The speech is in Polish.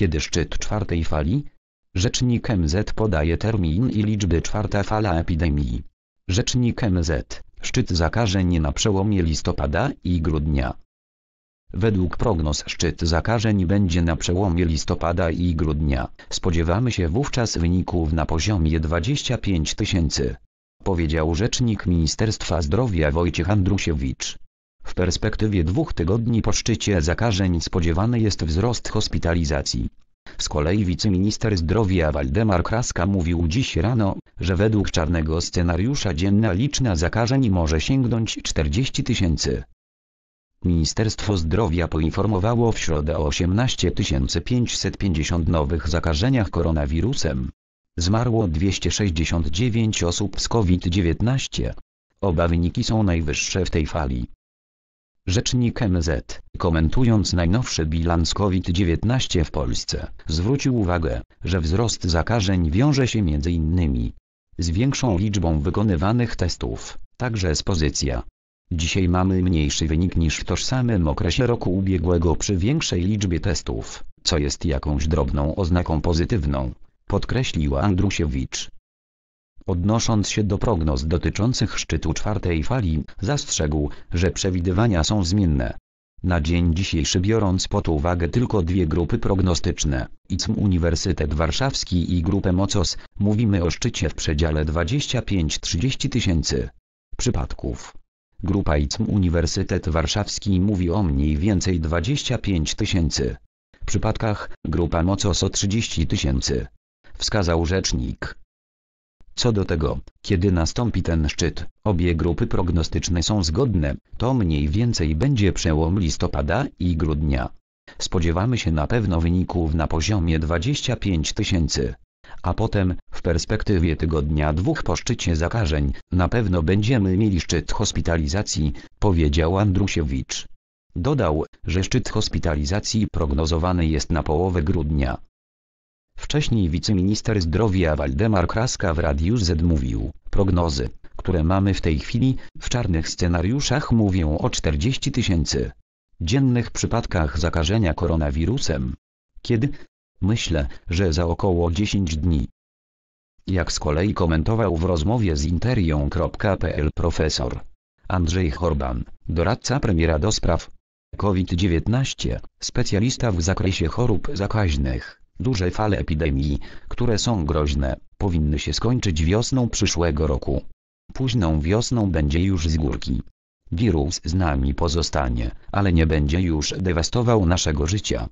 kiedy szczyt czwartej fali? Rzecznik MZ podaje termin i liczby czwarta fala epidemii. Rzecznik MZ, szczyt zakażeń na przełomie listopada i grudnia. Według prognoz szczyt zakażeń będzie na przełomie listopada i grudnia. Spodziewamy się wówczas wyników na poziomie 25 tysięcy. Powiedział rzecznik Ministerstwa Zdrowia Wojciech Andrusiewicz. W perspektywie dwóch tygodni po szczycie zakażeń spodziewany jest wzrost hospitalizacji. Z kolei wiceminister zdrowia Waldemar Kraska mówił dziś rano, że według czarnego scenariusza dzienna liczna zakażeń może sięgnąć 40 tysięcy. Ministerstwo Zdrowia poinformowało w środę o 18 550 nowych zakażeniach koronawirusem. Zmarło 269 osób z COVID-19. Oba wyniki są najwyższe w tej fali. Rzecznik MZ, komentując najnowszy bilans COVID-19 w Polsce, zwrócił uwagę, że wzrost zakażeń wiąże się m.in. z większą liczbą wykonywanych testów, także ekspozycja. Dzisiaj mamy mniejszy wynik niż w tożsamym okresie roku ubiegłego przy większej liczbie testów, co jest jakąś drobną oznaką pozytywną, podkreśliła Andrusiewicz. Odnosząc się do prognoz dotyczących szczytu czwartej fali, zastrzegł, że przewidywania są zmienne. Na dzień dzisiejszy biorąc pod uwagę tylko dwie grupy prognostyczne, ICM Uniwersytet Warszawski i grupę MOCOS, mówimy o szczycie w przedziale 25-30 tysięcy przypadków. Grupa ICM Uniwersytet Warszawski mówi o mniej więcej 25 tysięcy przypadkach, grupa MOCOS o 30 tysięcy. Wskazał rzecznik. Co do tego, kiedy nastąpi ten szczyt, obie grupy prognostyczne są zgodne, to mniej więcej będzie przełom listopada i grudnia. Spodziewamy się na pewno wyników na poziomie 25 tysięcy. A potem, w perspektywie tygodnia dwóch po szczycie zakażeń, na pewno będziemy mieli szczyt hospitalizacji, powiedział Andrusiewicz. Dodał, że szczyt hospitalizacji prognozowany jest na połowę grudnia. Wcześniej wiceminister zdrowia Waldemar Kraska w Radiu Z mówił, prognozy, które mamy w tej chwili, w czarnych scenariuszach mówią o 40 tysięcy dziennych przypadkach zakażenia koronawirusem. Kiedy? Myślę, że za około 10 dni. Jak z kolei komentował w rozmowie z interią.pl profesor Andrzej Horban, doradca premiera do spraw COVID-19, specjalista w zakresie chorób zakaźnych. Duże fale epidemii, które są groźne, powinny się skończyć wiosną przyszłego roku. Późną wiosną będzie już z górki. Wirus z nami pozostanie, ale nie będzie już dewastował naszego życia.